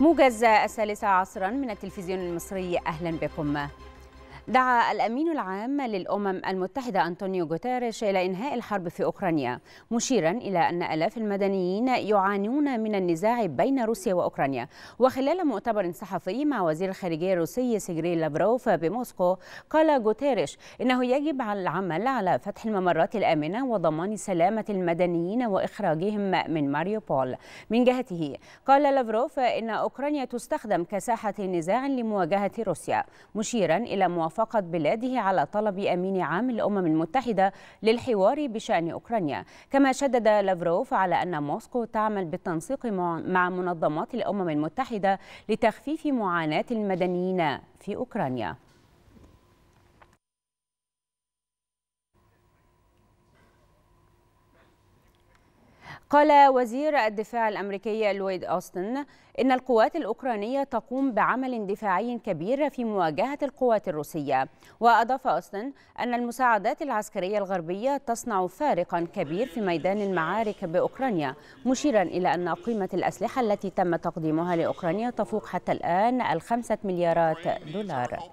موجز الثالثة عصرا من التلفزيون المصري أهلا بكم دعا الأمين العام للأمم المتحدة أنطونيو غوتيريش إلى إنهاء الحرب في أوكرانيا مشيرا إلى أن ألاف المدنيين يعانون من النزاع بين روسيا وأوكرانيا وخلال مؤتمر صحفي مع وزير الخارجية الروسي سيجري لافروف بموسكو قال غوتيريش إنه يجب على العمل على فتح الممرات الآمنة وضمان سلامة المدنيين وإخراجهم من ماريوبول من جهته قال لافروف إن أوكرانيا تستخدم كساحة نزاع لمواجهة روسيا مشيرا إلى موافقة وافقت بلاده على طلب أمين عام الأمم المتحدة للحوار بشأن أوكرانيا كما شدد لافروف على أن موسكو تعمل بالتنسيق مع منظمات الأمم المتحدة لتخفيف معاناة المدنيين في أوكرانيا قال وزير الدفاع الأمريكي لويد أوستن إن القوات الأوكرانية تقوم بعمل دفاعي كبير في مواجهة القوات الروسية وأضاف أوستن أن المساعدات العسكرية الغربية تصنع فارقا كبير في ميدان المعارك بأوكرانيا مشيرا إلى أن قيمة الأسلحة التي تم تقديمها لأوكرانيا تفوق حتى الآن الخمسة مليارات دولار.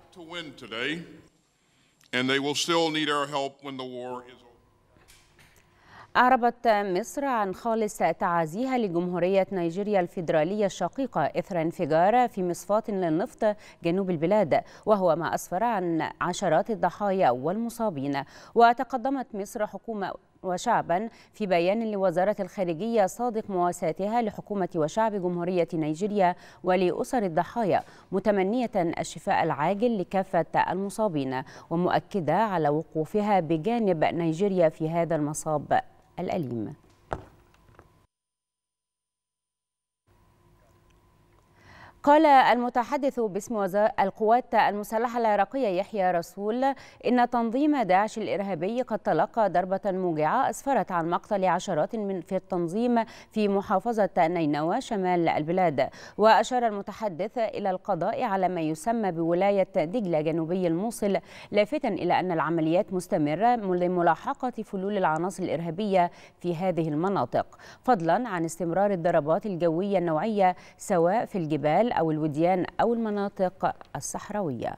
أعربت مصر عن خالص تعازيها لجمهورية نيجيريا الفيدرالية الشقيقة إثر انفجار في مصفاة للنفط جنوب البلاد وهو ما أسفر عن عشرات الضحايا والمصابين وتقدمت مصر حكومة وشعبا في بيان لوزارة الخارجية صادق مواساتها لحكومة وشعب جمهورية نيجيريا ولأسر الضحايا متمنية الشفاء العاجل لكافة المصابين ومؤكدة على وقوفها بجانب نيجيريا في هذا المصاب الأليم قال المتحدث باسم القوات المسلحة العراقية يحيى رسول إن تنظيم داعش الإرهابي قد تلقى ضربة موجعة أسفرت عن مقتل عشرات من في التنظيم في محافظة نينوى شمال البلاد وأشار المتحدث إلى القضاء على ما يسمى بولاية دجلة جنوبي الموصل لافتا إلى أن العمليات مستمرة لملاحقة فلول العناصر الإرهابية في هذه المناطق فضلا عن استمرار الضربات الجوية النوعية سواء في الجبال أو الوديان أو المناطق الصحراوية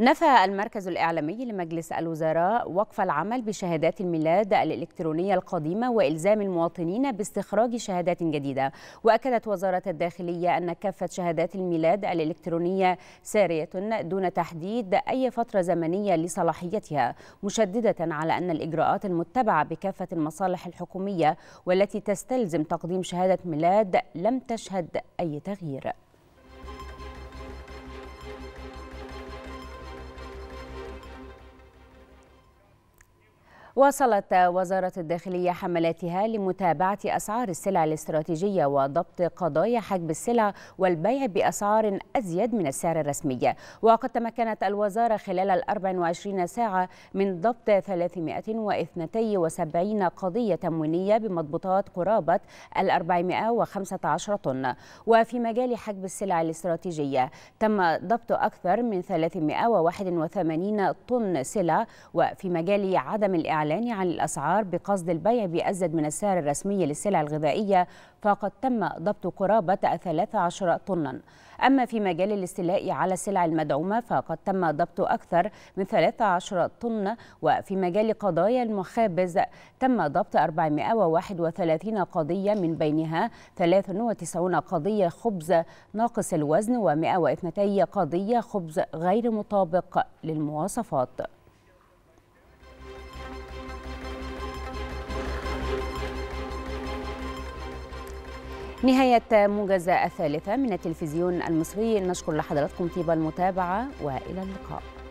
نفى المركز الإعلامي لمجلس الوزراء وقف العمل بشهادات الميلاد الإلكترونية القديمة وإلزام المواطنين باستخراج شهادات جديدة وأكدت وزارة الداخلية أن كافة شهادات الميلاد الإلكترونية سارية دون تحديد أي فترة زمنية لصلاحيتها مشددة على أن الإجراءات المتبعة بكافة المصالح الحكومية والتي تستلزم تقديم شهادة ميلاد لم تشهد أي تغيير واصلت وزارة الداخلية حملاتها لمتابعة أسعار السلع الاستراتيجية وضبط قضايا حجب السلع والبيع بأسعار أزيد من السعر الرسمي وقد تمكنت الوزارة خلال ال 24 ساعة من ضبط 372 قضية تموينية بمضبوطات قرابة ال 415 طن وفي مجال حجب السلع الاستراتيجية تم ضبط أكثر من 381 طن سلع وفي مجال عدم الإعلام الإعلان عن الأسعار بقصد البيع بأزيد من السعر الرسمي للسلع الغذائية فقد تم ضبط قرابة 13 طنا أما في مجال الاستيلاء على السلع المدعومة فقد تم ضبط أكثر من 13 طن وفي مجال قضايا المخابز تم ضبط 431 قضية من بينها 93 قضية خبز ناقص الوزن و102 قضية خبز غير مطابق للمواصفات نهاية موجز الثالثة من التلفزيون المصري نشكر لحضراتكم طيب المتابعة وإلى اللقاء